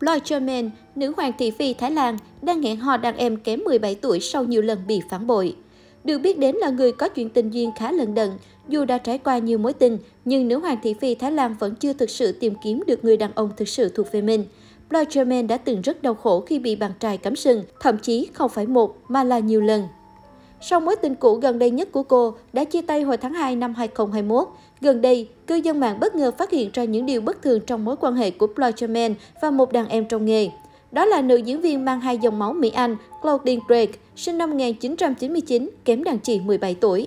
Lloyd German, nữ hoàng thị phi Thái Lan, đang hẹn hò đàn em kém 17 tuổi sau nhiều lần bị phản bội. Được biết đến là người có chuyện tình duyên khá lận đận, dù đã trải qua nhiều mối tình, nhưng nữ hoàng thị phi Thái Lan vẫn chưa thực sự tìm kiếm được người đàn ông thực sự thuộc về mình. Lloyd German đã từng rất đau khổ khi bị bạn trai cắm sừng, thậm chí không phải một mà là nhiều lần. Sau mối tình cũ gần đây nhất của cô đã chia tay hồi tháng 2 năm 2021, Gần đây, cư dân mạng bất ngờ phát hiện ra những điều bất thường trong mối quan hệ của Plogerman và một đàn em trong nghề. Đó là nữ diễn viên mang hai dòng máu Mỹ-Anh, Claudine Drake, sinh năm 1999, kém đàn chị 17 tuổi.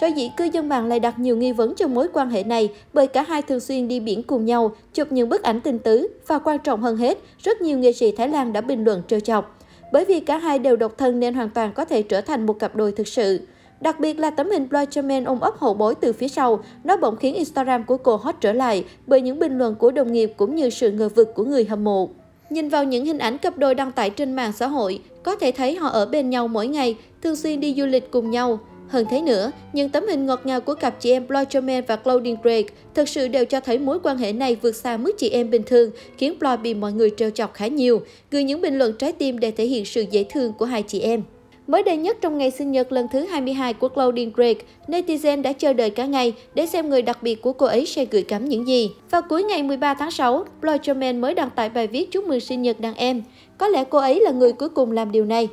Sở dĩ cư dân mạng lại đặt nhiều nghi vấn cho mối quan hệ này bởi cả hai thường xuyên đi biển cùng nhau, chụp những bức ảnh tình tứ và quan trọng hơn hết, rất nhiều nghệ sĩ Thái Lan đã bình luận trêu chọc. Bởi vì cả hai đều độc thân nên hoàn toàn có thể trở thành một cặp đôi thực sự. Đặc biệt là tấm hình Blycherman ôm ấp hậu bối từ phía sau, nó bỗng khiến Instagram của cô hot trở lại bởi những bình luận của đồng nghiệp cũng như sự ngờ vực của người hâm mộ. Nhìn vào những hình ảnh cặp đôi đăng tải trên mạng xã hội, có thể thấy họ ở bên nhau mỗi ngày, thường xuyên đi du lịch cùng nhau. Hơn thế nữa, những tấm hình ngọt ngào của cặp chị em Blycherman và Claudine Gregg thực sự đều cho thấy mối quan hệ này vượt xa mức chị em bình thường, khiến Ploy bị mọi người trêu chọc khá nhiều, gửi những bình luận trái tim để thể hiện sự dễ thương của hai chị em. Mới đây nhất trong ngày sinh nhật lần thứ 22 của Claudine Gregg, netizen đã chờ đợi cả ngày để xem người đặc biệt của cô ấy sẽ gửi cảm những gì. Vào cuối ngày 13 tháng 6, Lloyd German mới đăng tải bài viết chúc mừng sinh nhật đàn em. Có lẽ cô ấy là người cuối cùng làm điều này.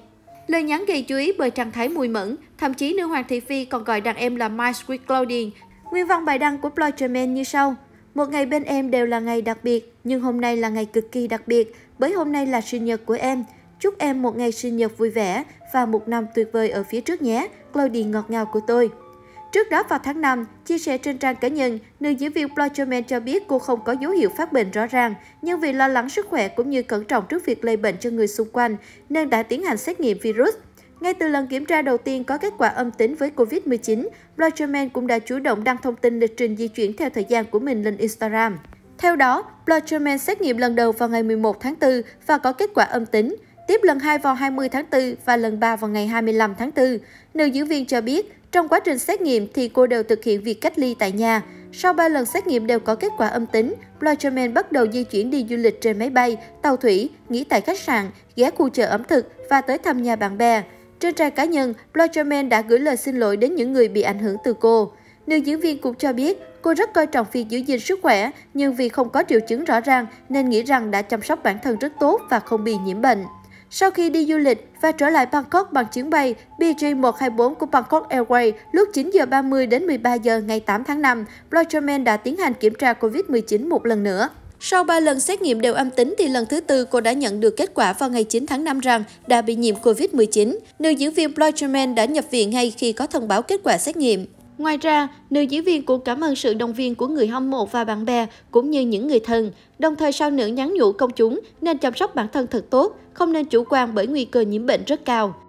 Lời nhắn gây chú ý bởi trạng thái mùi mẫn, thậm chí nữ hoàng thị phi còn gọi đàn em là My Sweet Claudine. Nguyên văn bài đăng của Lloyd German như sau. Một ngày bên em đều là ngày đặc biệt, nhưng hôm nay là ngày cực kỳ đặc biệt, bởi hôm nay là sinh nhật của em. Chúc em một ngày sinh nhật vui vẻ và một năm tuyệt vời ở phía trước nhé, Cloudy ngọt ngào của tôi. Trước đó vào tháng 5, chia sẻ trên trang cá nhân, nữ diễn viên Blanchman cho biết cô không có dấu hiệu phát bệnh rõ ràng, nhưng vì lo lắng sức khỏe cũng như cẩn trọng trước việc lây bệnh cho người xung quanh, nên đã tiến hành xét nghiệm virus. Ngay từ lần kiểm tra đầu tiên có kết quả âm tính với Covid-19, Blanchman cũng đã chủ động đăng thông tin lịch trình di chuyển theo thời gian của mình lên Instagram. Theo đó, Blanchman xét nghiệm lần đầu vào ngày 11 tháng 4 và có kết quả âm tính tiếp lần 2 vào 20 tháng 4 và lần 3 vào ngày 25 tháng 4. Nữ diễn viên cho biết, trong quá trình xét nghiệm thì cô đều thực hiện việc cách ly tại nhà. Sau 3 lần xét nghiệm đều có kết quả âm tính, Blanchman bắt đầu di chuyển đi du lịch trên máy bay, tàu thủy, nghỉ tại khách sạn, ghé khu chợ ẩm thực và tới thăm nhà bạn bè. Trên trang cá nhân, Blanchman đã gửi lời xin lỗi đến những người bị ảnh hưởng từ cô. Nữ diễn viên cũng cho biết, cô rất coi trọng việc giữ gìn sức khỏe, nhưng vì không có triệu chứng rõ ràng nên nghĩ rằng đã chăm sóc bản thân rất tốt và không bị nhiễm bệnh. Sau khi đi du lịch và trở lại Bangkok bằng chuyến bay BJ124 của Bangkok Airways lúc 9 giờ 30 đến 13 giờ ngày 8 tháng 5, Rogerman đã tiến hành kiểm tra COVID-19 một lần nữa. Sau 3 lần xét nghiệm đều âm tính thì lần thứ tư cô đã nhận được kết quả vào ngày 9 tháng 5 rằng đã bị nhiễm COVID-19. Nữ diễn viên Bloicherman đã nhập viện ngay khi có thông báo kết quả xét nghiệm. Ngoài ra, nữ diễn viên cũng cảm ơn sự động viên của người hâm mộ và bạn bè, cũng như những người thân. Đồng thời sau nữ nhắn nhủ công chúng nên chăm sóc bản thân thật tốt, không nên chủ quan bởi nguy cơ nhiễm bệnh rất cao.